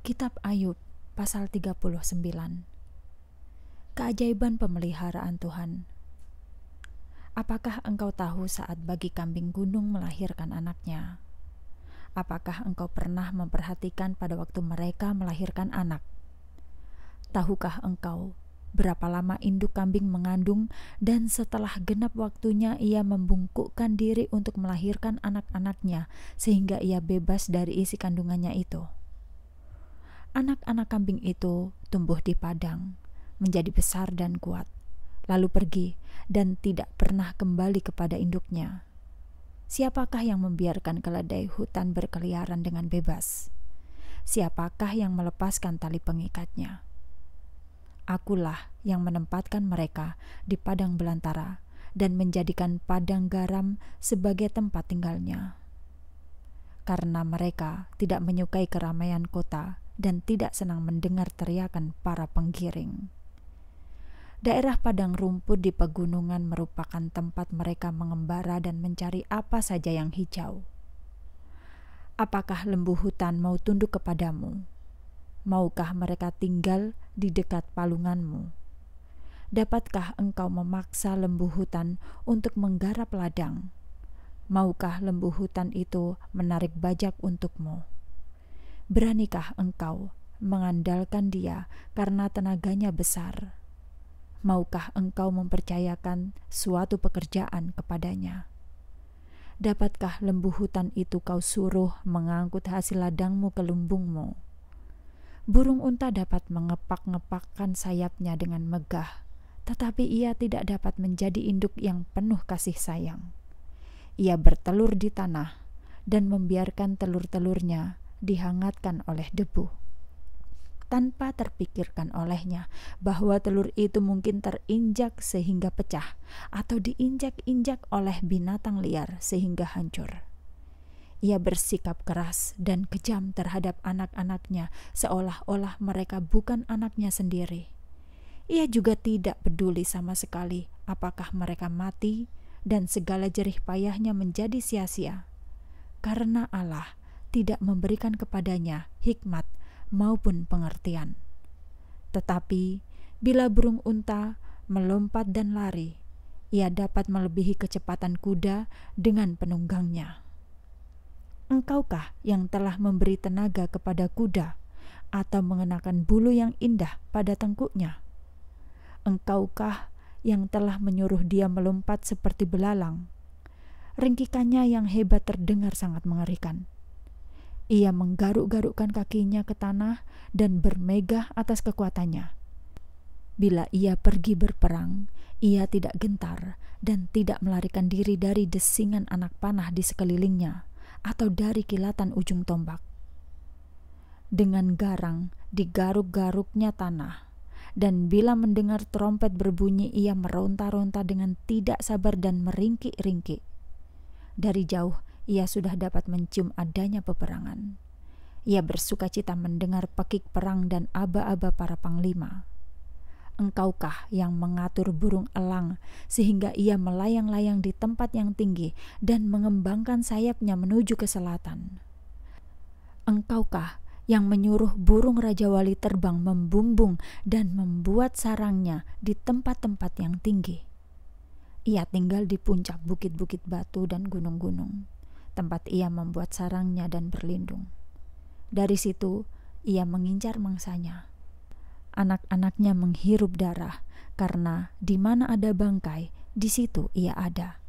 Kitab Ayub pasal 39 Keajaiban pemeliharaan Tuhan Apakah engkau tahu saat bagi kambing gunung melahirkan anaknya? Apakah engkau pernah memperhatikan pada waktu mereka melahirkan anak? Tahukah engkau berapa lama induk kambing mengandung dan setelah genap waktunya ia membungkukkan diri untuk melahirkan anak-anaknya sehingga ia bebas dari isi kandungannya itu? anak-anak kambing itu tumbuh di padang, menjadi besar dan kuat, lalu pergi dan tidak pernah kembali kepada induknya. Siapakah yang membiarkan keledai hutan berkeliaran dengan bebas? Siapakah yang melepaskan tali pengikatnya? Akulah yang menempatkan mereka di padang belantara dan menjadikan padang garam sebagai tempat tinggalnya karena mereka tidak menyukai keramaian kota dan tidak senang mendengar teriakan para penggiring. Daerah padang rumput di pegunungan merupakan tempat mereka mengembara dan mencari apa saja yang hijau. Apakah lembu hutan mau tunduk kepadamu? Maukah mereka tinggal di dekat palunganmu? Dapatkah engkau memaksa lembu hutan untuk menggarap ladang? maukah lembu hutan itu menarik bajak untukmu? Beranikah engkau mengandalkan dia karena tenaganya besar? Maukah engkau mempercayakan suatu pekerjaan kepadanya? Dapatkah lembu hutan itu kau suruh mengangkut hasil ladangmu ke lumbungmu? Burung unta dapat mengepak-ngepakkan sayapnya dengan megah, tetapi ia tidak dapat menjadi induk yang penuh kasih sayang. Ia bertelur di tanah dan membiarkan telur-telurnya dihangatkan oleh debu. Tanpa terpikirkan olehnya bahwa telur itu mungkin terinjak sehingga pecah, atau diinjak-injak oleh binatang liar sehingga hancur. Ia bersikap keras dan kejam terhadap anak-anaknya, seolah-olah mereka bukan anaknya sendiri. Ia juga tidak peduli sama sekali apakah mereka mati dan segala jerih payahnya menjadi sia-sia. Karena Allah tidak memberikan kepadanya hikmat maupun pengertian. Tetapi bila burung unta melompat dan lari, ia dapat melebihi kecepatan kuda dengan penunggangnya. Engkaukah yang telah memberi tenaga kepada kuda atau mengenakan bulu yang indah pada tengkuknya? Engkaukah yang telah menyuruh dia melompat seperti belalang. Ringkikannya yang hebat terdengar sangat mengerikan. Ia menggaruk-garukkan kakinya ke tanah dan bermegah atas kekuatannya. Bila ia pergi berperang, ia tidak gentar dan tidak melarikan diri dari desingan anak panah di sekelilingnya atau dari kilatan ujung tombak. Dengan garang digaruk-garuknya tanah, dan bila mendengar trompet berbunyi, ia meronta-ronta dengan tidak sabar dan meringki ringki. Dari jauh, ia sudah dapat mencium adanya peperangan. Ia bersuka cita mendengar pekik perang dan aba-aba para panglima. Engkaukah yang mengatur burung elang sehingga ia melayang-layang di tempat yang tinggi dan mengembangkan sayapnya menuju ke selatan? Engkaukah yang menyuruh burung Raja Wali terbang membumbung dan membuat sarangnya di tempat-tempat yang tinggi. Ia tinggal di puncak bukit-bukit batu dan gunung-gunung, tempat ia membuat sarangnya dan berlindung. Dari situ, ia mengincar mangsanya. Anak-anaknya menghirup darah, karena di mana ada bangkai, di situ ia ada.